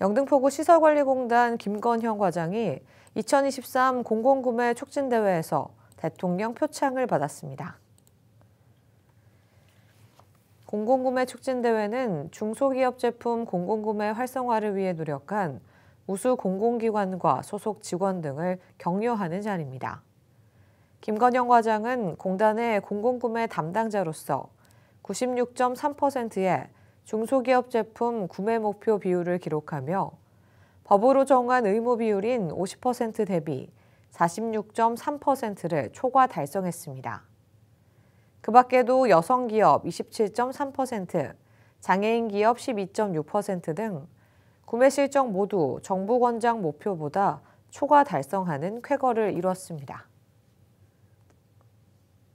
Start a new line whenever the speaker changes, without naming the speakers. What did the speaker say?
영등포구 시설관리공단 김건형 과장이 2023 공공구매 촉진대회에서 대통령 표창을 받았습니다. 공공구매 촉진대회는 중소기업 제품 공공구매 활성화를 위해 노력한 우수 공공기관과 소속 직원 등을 격려하는 자리입니다. 김건영 과장은 공단의 공공구매 담당자로서 96.3%의 중소기업 제품 구매 목표 비율을 기록하며 법으로 정한 의무 비율인 50% 대비 46.3%를 초과 달성했습니다. 그 밖에도 여성기업 27.3%, 장애인기업 12.6%등 구매 실적 모두 정부 권장 목표보다 초과 달성하는 쾌거를 이뤘습니다.